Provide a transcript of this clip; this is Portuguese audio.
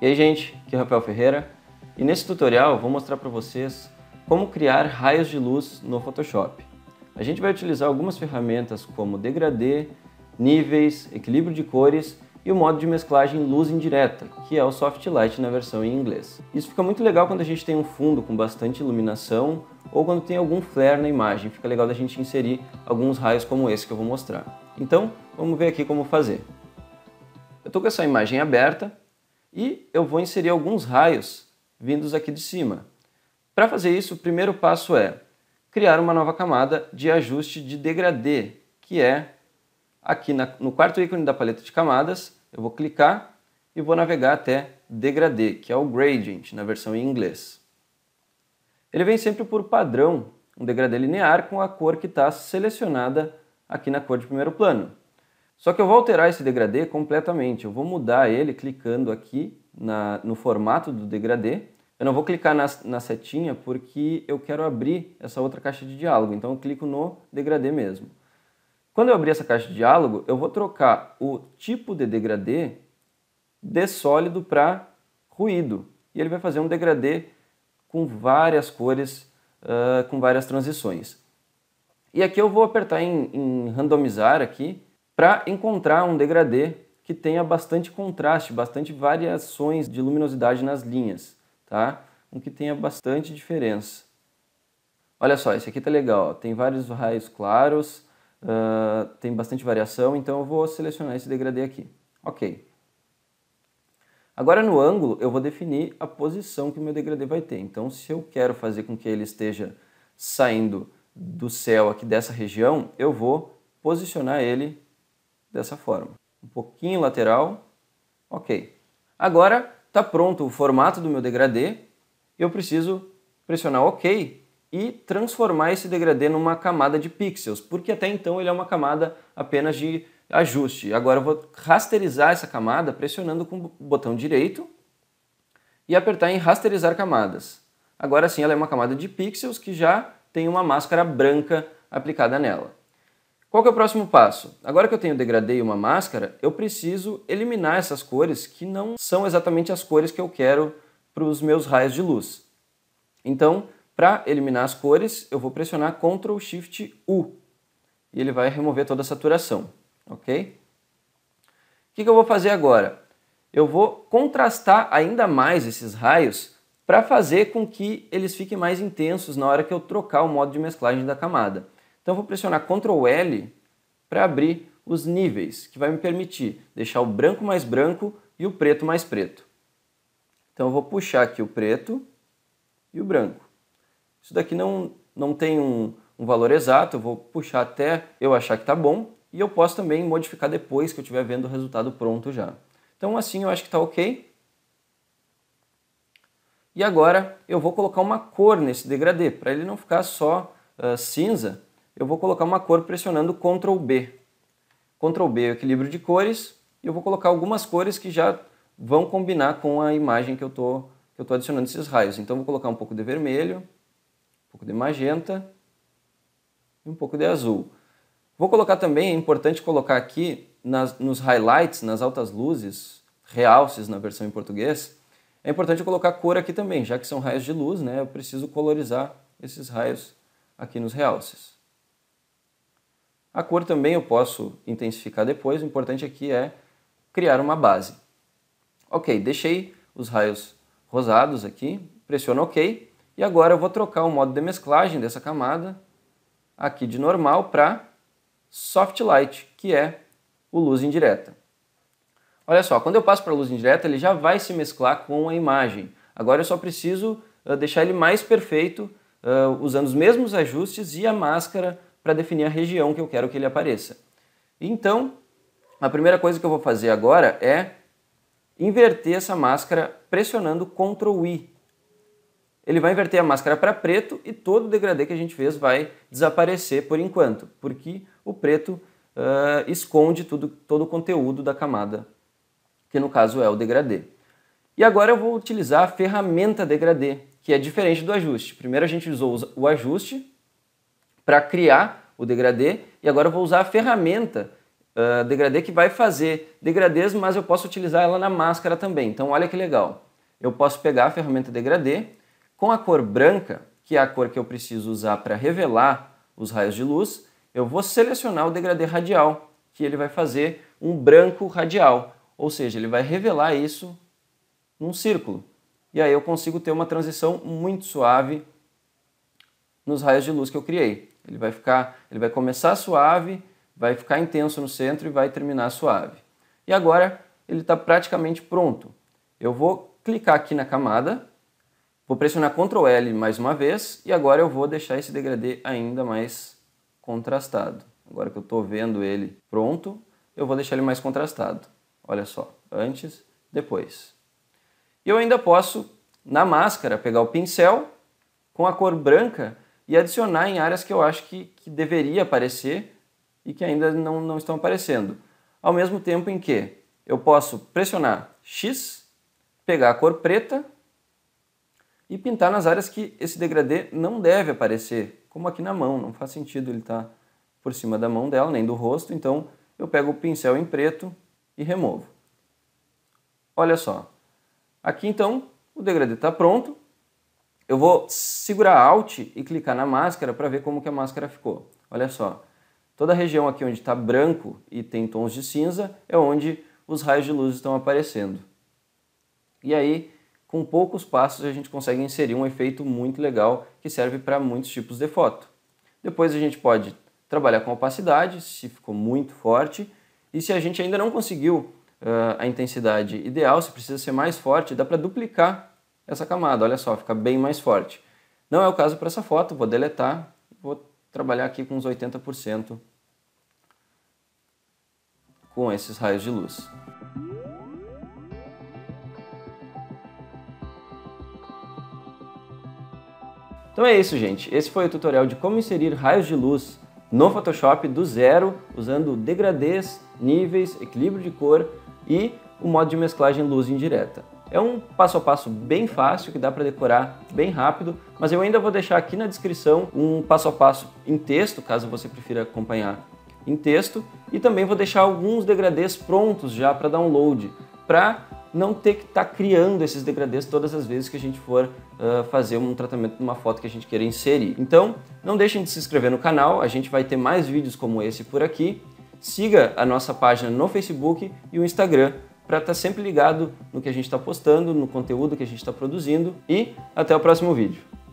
E aí gente, aqui é Rafael Ferreira e nesse tutorial vou mostrar para vocês como criar raios de luz no Photoshop. A gente vai utilizar algumas ferramentas como degradê, níveis, equilíbrio de cores e o modo de mesclagem luz indireta, que é o soft light na versão em inglês. Isso fica muito legal quando a gente tem um fundo com bastante iluminação ou quando tem algum flare na imagem, fica legal da gente inserir alguns raios como esse que eu vou mostrar. Então, vamos ver aqui como fazer. Eu estou com essa imagem aberta e eu vou inserir alguns raios vindos aqui de cima. Para fazer isso, o primeiro passo é criar uma nova camada de ajuste de degradê, que é Aqui na, no quarto ícone da paleta de camadas, eu vou clicar e vou navegar até degradê, que é o gradient na versão em inglês. Ele vem sempre por padrão, um degradê linear com a cor que está selecionada aqui na cor de primeiro plano. Só que eu vou alterar esse degradê completamente, eu vou mudar ele clicando aqui na, no formato do degradê. Eu não vou clicar na, na setinha porque eu quero abrir essa outra caixa de diálogo, então eu clico no degradê mesmo. Quando eu abrir essa caixa de diálogo, eu vou trocar o tipo de degradê de sólido para ruído. E ele vai fazer um degradê com várias cores, uh, com várias transições. E aqui eu vou apertar em, em randomizar aqui para encontrar um degradê que tenha bastante contraste, bastante variações de luminosidade nas linhas, tá? Um que tenha bastante diferença. Olha só, esse aqui tá legal, ó. tem vários raios claros, uh, tem bastante variação, então eu vou selecionar esse degradê aqui. Ok. Agora no ângulo eu vou definir a posição que o meu degradê vai ter. Então se eu quero fazer com que ele esteja saindo do céu aqui dessa região, eu vou posicionar ele dessa forma. Um pouquinho lateral, ok. Agora está pronto o formato do meu degradê, eu preciso pressionar OK e transformar esse degradê numa camada de pixels, porque até então ele é uma camada apenas de ajuste. Agora eu vou rasterizar essa camada pressionando com o botão direito e apertar em rasterizar camadas. Agora sim ela é uma camada de pixels que já tem uma máscara branca aplicada nela. Qual que é o próximo passo? Agora que eu tenho degradê e uma máscara, eu preciso eliminar essas cores que não são exatamente as cores que eu quero para os meus raios de luz. Então, para eliminar as cores, eu vou pressionar Ctrl Shift U e ele vai remover toda a saturação, ok? O que, que eu vou fazer agora? Eu vou contrastar ainda mais esses raios para fazer com que eles fiquem mais intensos na hora que eu trocar o modo de mesclagem da camada. Então eu vou pressionar Ctrl L para abrir os níveis, que vai me permitir deixar o branco mais branco e o preto mais preto. Então eu vou puxar aqui o preto e o branco. Isso daqui não, não tem um, um valor exato, eu vou puxar até eu achar que está bom e eu posso também modificar depois que eu estiver vendo o resultado pronto já. Então assim eu acho que está ok. E agora eu vou colocar uma cor nesse degradê, para ele não ficar só uh, cinza, eu vou colocar uma cor pressionando Ctrl B. Ctrl B é o equilíbrio de cores, e eu vou colocar algumas cores que já vão combinar com a imagem que eu estou adicionando esses raios. Então vou colocar um pouco de vermelho, pouco de magenta e um pouco de azul. Vou colocar também, é importante colocar aqui nas, nos highlights, nas altas luzes, realces na versão em português, é importante colocar cor aqui também, já que são raios de luz, né? Eu preciso colorizar esses raios aqui nos realces. A cor também eu posso intensificar depois, o importante aqui é criar uma base. Ok, deixei os raios rosados aqui, pressiono OK e agora eu vou trocar o modo de mesclagem dessa camada aqui de normal para soft light, que é o luz indireta. Olha só, quando eu passo para a luz indireta, ele já vai se mesclar com a imagem. Agora eu só preciso uh, deixar ele mais perfeito, uh, usando os mesmos ajustes e a máscara para definir a região que eu quero que ele apareça. Então, a primeira coisa que eu vou fazer agora é inverter essa máscara pressionando Ctrl I ele vai inverter a máscara para preto e todo o degradê que a gente fez vai desaparecer por enquanto, porque o preto uh, esconde tudo, todo o conteúdo da camada, que no caso é o degradê. E agora eu vou utilizar a ferramenta degradê, que é diferente do ajuste. Primeiro a gente usou o ajuste para criar o degradê e agora eu vou usar a ferramenta uh, degradê que vai fazer degradês, mas eu posso utilizar ela na máscara também. Então olha que legal. Eu posso pegar a ferramenta degradê, com a cor branca, que é a cor que eu preciso usar para revelar os raios de luz, eu vou selecionar o degradê radial, que ele vai fazer um branco radial, ou seja, ele vai revelar isso num círculo. E aí eu consigo ter uma transição muito suave nos raios de luz que eu criei. Ele vai ficar, ele vai começar suave, vai ficar intenso no centro e vai terminar suave. E agora ele está praticamente pronto. Eu vou clicar aqui na camada Vou pressionar Ctrl L mais uma vez e agora eu vou deixar esse degradê ainda mais contrastado. Agora que eu estou vendo ele pronto, eu vou deixar ele mais contrastado. Olha só, antes, depois. E eu ainda posso, na máscara, pegar o pincel com a cor branca e adicionar em áreas que eu acho que, que deveria aparecer e que ainda não, não estão aparecendo. Ao mesmo tempo em que eu posso pressionar X, pegar a cor preta e pintar nas áreas que esse degradê não deve aparecer, como aqui na mão, não faz sentido ele estar tá por cima da mão dela, nem do rosto, então eu pego o pincel em preto e removo. Olha só, aqui então o degradê está pronto, eu vou segurar Alt e clicar na máscara para ver como que a máscara ficou. Olha só, toda a região aqui onde está branco e tem tons de cinza é onde os raios de luz estão aparecendo. E aí com poucos passos a gente consegue inserir um efeito muito legal que serve para muitos tipos de foto. Depois a gente pode trabalhar com opacidade, se ficou muito forte, e se a gente ainda não conseguiu uh, a intensidade ideal, se precisa ser mais forte, dá para duplicar essa camada, olha só, fica bem mais forte. Não é o caso para essa foto, vou deletar, vou trabalhar aqui com uns 80% com esses raios de luz. Então é isso, gente. Esse foi o tutorial de como inserir raios de luz no Photoshop do zero, usando degradês, níveis, equilíbrio de cor e o modo de mesclagem luz indireta. É um passo a passo bem fácil, que dá para decorar bem rápido, mas eu ainda vou deixar aqui na descrição um passo a passo em texto, caso você prefira acompanhar em texto, e também vou deixar alguns degradês prontos já para download, para não ter que estar tá criando esses degradês todas as vezes que a gente for uh, fazer um tratamento de uma foto que a gente queira inserir. Então, não deixem de se inscrever no canal, a gente vai ter mais vídeos como esse por aqui. Siga a nossa página no Facebook e o Instagram para estar tá sempre ligado no que a gente está postando, no conteúdo que a gente está produzindo e até o próximo vídeo.